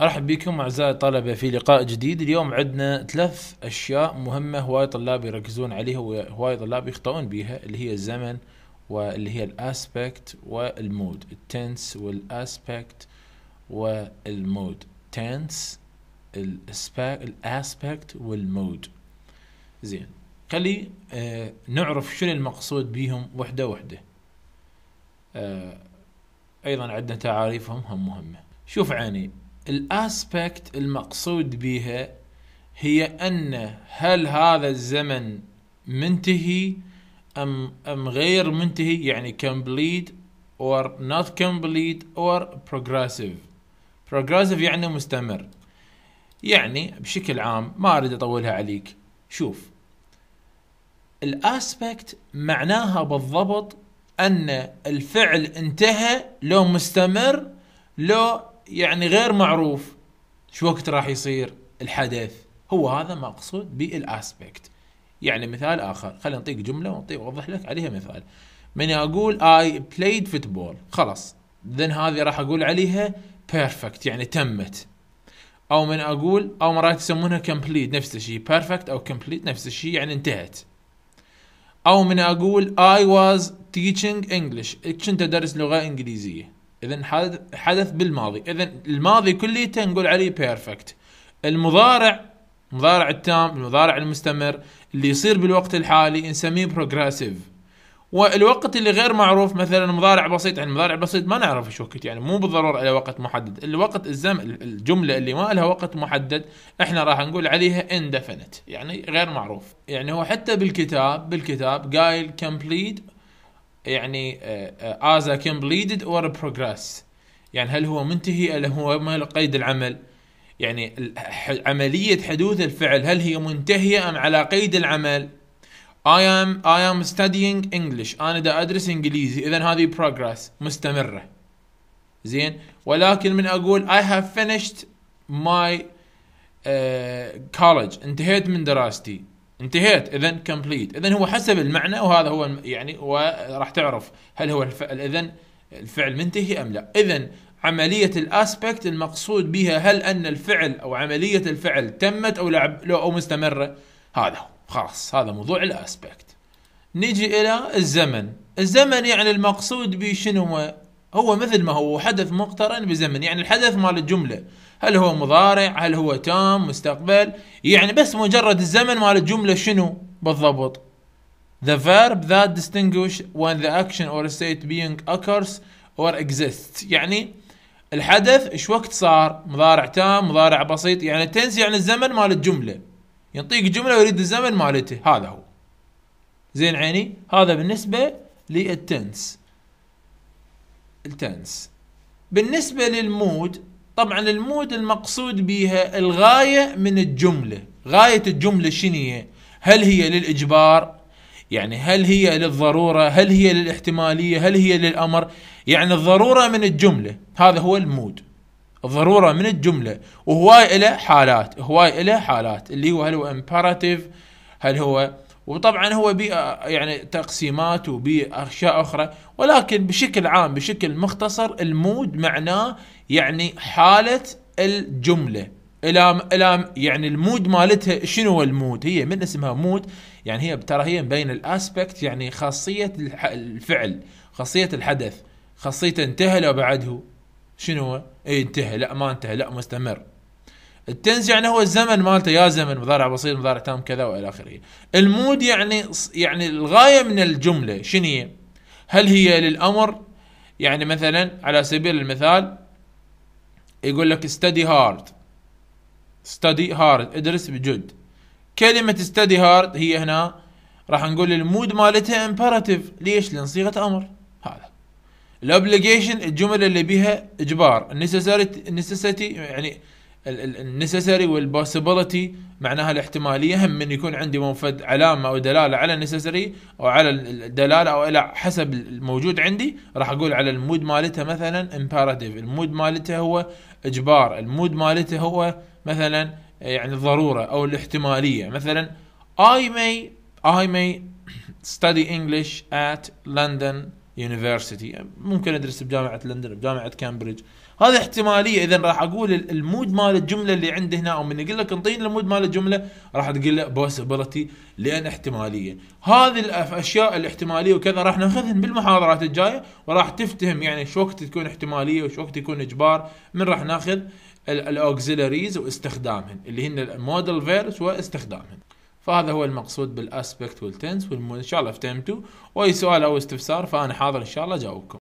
ارحب بكم اعزائي الطلبه في لقاء جديد اليوم عندنا ثلاث اشياء مهمه هواي طلاب يركزون عليها وهواي طلاب يخطئون بها اللي هي الزمن واللي هي الاسبكت والمود التنس والاسبكت والمود تنس الاسبكت والمود زين خلي آه نعرف شنو المقصود بهم وحده وحده آه ايضا عندنا تعاريفهم هم مهمه شوف عيني الاسبكت المقصود بها هي ان هل هذا الزمن منتهي ام ام غير منتهي يعني complete or not complete or progressive progressive يعني مستمر يعني بشكل عام ما اريد اطولها عليك شوف الاسبكت معناها بالضبط ان الفعل انتهى لو مستمر لو يعني غير معروف شو وقت راح يصير الحدث هو هذا مقصود بالاسبكت يعني مثال اخر خلينا نعطيك جمله ونعطيك اوضح لك عليها مثال من اقول اي بلايد فوتبول خلاص ذن هذه راح اقول عليها بيرفكت يعني تمت او من اقول او مرات يسمونها كومبليت نفس الشيء بيرفكت او كومبليت نفس الشيء يعني انتهت او من اقول اي واز تيتشنج انجلش كنت ادرس لغه انجليزيه اذا حدث بالماضي اذا الماضي كليته نقول عليه بيرفكت المضارع المضارع التام المضارع المستمر اللي يصير بالوقت الحالي نسميه بروجريسيف والوقت اللي غير معروف مثلا مضارع بسيط يعني مضارع بسيط ما نعرف شو وقت يعني مو بالضروره الى وقت محدد الوقت الزمن الجمله اللي ما لها وقت محدد احنا راح نقول عليها اندفنت يعني غير معروف يعني هو حتى بالكتاب بالكتاب قايل complete يعني از كومبليتد اور بروجريس يعني هل هو منتهي ام هو مال قيد العمل يعني عملية حدوث الفعل هل هي منتهية أم على قيد العمل I am I am studying English أنا دا أدرس إنجليزي إذا هذه progress مستمرة زين ولكن من أقول I have finished my uh, college انتهيت من دراستي انتهيت اذا كومبليت اذا هو حسب المعنى وهذا هو يعني وراح تعرف هل هو الفعل اذا الفعل منتهي ام لا اذا عملية الاسبكت المقصود بها هل ان الفعل او عملية الفعل تمت او لعب لو او مستمرة هذا هو خلاص هذا موضوع الاسبكت نجي الى الزمن الزمن يعني المقصود به شنو هو مثل ما هو حدث مقترن بزمن يعني الحدث مال الجملة هل هو مضارع هل هو تام مستقبل يعني بس مجرد الزمن مال الجملة شنو بالضبط The verb that distinguish when the action or state being occurs or exists يعني الحدث ايش وقت صار مضارع تام مضارع بسيط يعني تنس يعني الزمن مال الجملة يعطيك جملة ويريد الزمن مالته هذا هو زين عيني هذا بالنسبة للتنس التنس بالنسبة للمود طبعا المود المقصود بها الغاية من الجملة غاية الجملة شنية هل هي للإجبار يعني هل هي للضرورة هل هي للاحتمالية هل هي للأمر يعني الضرورة من الجملة هذا هو المود الضرورة من الجملة وهواي إلى حالات هواي إلى حالات اللي هو هل هو imperative هل هو وطبعا هو آه، يعني تقسيمات وبأشياء أخرى ولكن بشكل عام بشكل مختصر المود معناه يعني حالة الجملة الى الى يعني المود مالتها شنو المود هي من اسمها مود يعني هي ترى هي بين الاسبكت يعني خاصيه الفعل خاصيه الحدث خاصيته انتهى لو بعده شنو هو؟ اي انتهى لا ما انتهى لا مستمر التنز يعني هو الزمن مالته يا زمن مضارع بسيط مضارع تام كذا والى اخره المود يعني يعني الغايه من الجمله شنو هي هل هي للامر يعني مثلا على سبيل المثال يقول لك ستدي هارد ستدي هارد ادرس بجد كلمة ستدي هارد هي هنا راح نقول المود مالتها امبيراتيف ليش؟ لأن صيغة أمر هذا الأوبليجيشن الجملة اللي بيها إجبار necessity يعني النسيسري والبوسيبلتي معناها الاحتماليه هم من يكون عندي منفد علامه او دلاله على النسيسري او على الدلاله او الى حسب الموجود عندي راح اقول على المود مالته مثلا امبيراتيف المود مالته هو اجبار المود مالته هو مثلا يعني الضروره او الاحتماليه مثلا اي ماي اي ماي ستدي انجلش ات لندن يونيفرسيتي ممكن ادرس بجامعه لندن بجامعه كامبريدج هذا احتماليه اذا راح اقول المود مال الجمله اللي عندي هنا او من اقول لك انطيني المود مال الجمله راح تقول له بوسيبيلتي لان احتماليه هذه الاشياء الاحتماليه وكذا راح ناخذهم بالمحاضرات الجايه وراح تفتهم يعني شو وقت تكون احتماليه وشو وقت يكون اجبار من راح ناخذ الاوكسيلاريز واستخدامهن اللي هن المودل فيرس واستخدامهن فهذا هو المقصود بالاسبكت والتنس وان شاء الله فهمتوا واي سؤال او استفسار فانا حاضر ان شاء الله اجاوبكم